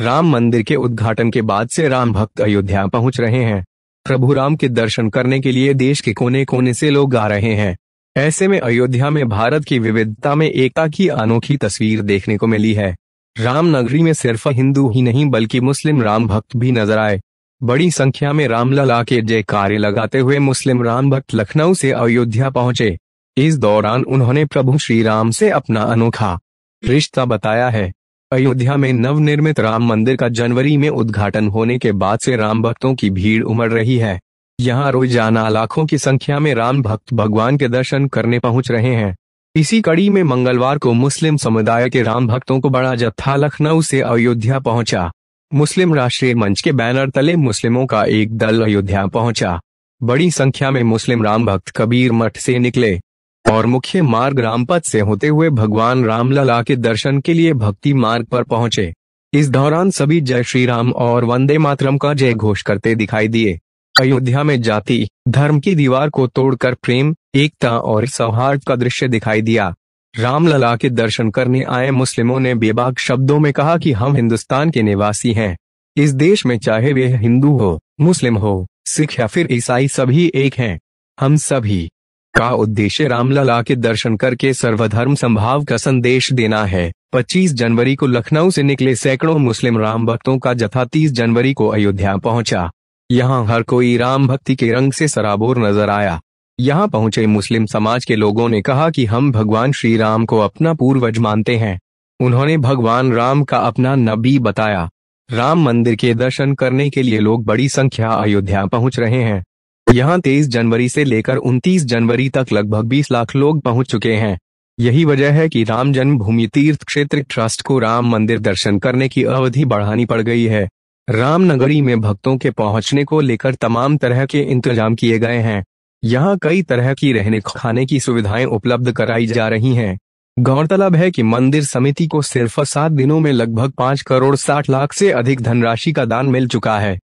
राम मंदिर के उद्घाटन के बाद से राम भक्त अयोध्या पहुंच रहे हैं प्रभु राम के दर्शन करने के लिए देश के कोने कोने से लोग आ रहे हैं ऐसे में अयोध्या में भारत की विविधता में एकता की अनोखी तस्वीर देखने को मिली है रामनगरी में सिर्फ हिंदू ही नहीं बल्कि मुस्लिम राम भक्त भी नजर आए बड़ी संख्या में रामलला के जय कार्य लगाते हुए मुस्लिम राम भक्त लखनऊ से अयोध्या पहुंचे इस दौरान उन्होंने प्रभु श्री राम से अपना अनोखा रिश्ता बताया है अयोध्या में नव निर्मित राम मंदिर का जनवरी में उद्घाटन होने के बाद से राम भक्तों की भीड़ उमड़ रही है यहाँ रोजाना लाखों की संख्या में राम भक्त भगवान के दर्शन करने पहुंच रहे हैं इसी कड़ी में मंगलवार को मुस्लिम समुदाय के राम भक्तों को बड़ा जत्था लखनऊ से अयोध्या पहुंचा मुस्लिम राष्ट्रीय मंच के बैनर तले मुस्लिमों का एक दल अयोध्या पहुंचा बड़ी संख्या में मुस्लिम राम भक्त कबीर मठ से निकले और मुख्य मार्ग रामपथ से होते हुए भगवान रामलला के दर्शन के लिए भक्ति मार्ग पर पहुंचे इस दौरान सभी जय श्री राम और वंदे मातरम का जय घोष करते दिखाई दिए अयोध्या में जाति धर्म की दीवार को तोड़कर प्रेम एकता और सौहार्द का दृश्य दिखाई दिया रामलला के दर्शन करने आए मुस्लिमों ने बेबाक शब्दों में कहा कि हम हिंदुस्तान के निवासी हैं इस देश में चाहे वे हिंदू हो मुस्लिम हो सिख या फिर ईसाई सभी एक हैं हम सभी का उद्देश्य रामलला के दर्शन करके सर्वधर्म संभाव का संदेश देना है 25 जनवरी को लखनऊ से निकले सैकड़ों मुस्लिम राम भक्तों का जथा 30 जनवरी को अयोध्या पहुंचा यहां हर कोई राम भक्ति के रंग से सराबोर नजर आया यहां पहुंचे मुस्लिम समाज के लोगों ने कहा कि हम भगवान श्री राम को अपना पूर्वज मानते हैं उन्होंने भगवान राम का अपना नबी बताया राम मंदिर के दर्शन करने के लिए लोग बड़ी संख्या अयोध्या पहुंच रहे हैं यहां 23 जनवरी से लेकर 29 जनवरी तक लगभग 20 लाख लोग पहुंच चुके हैं यही वजह है कि राम जन्मभूमि तीर्थ क्षेत्र ट्रस्ट को राम मंदिर दर्शन करने की अवधि बढ़ानी पड़ गई है रामनगरी में भक्तों के पहुंचने को लेकर तमाम तरह के इंतजाम किए गए हैं यहाँ कई तरह की रहने खाने की सुविधाएं उपलब्ध कराई जा रही हैं गौरतलब है कि मंदिर समिति को सिर्फ सात दिनों में लगभग पाँच करोड़ साठ लाख से अधिक धनराशि का दान मिल चुका है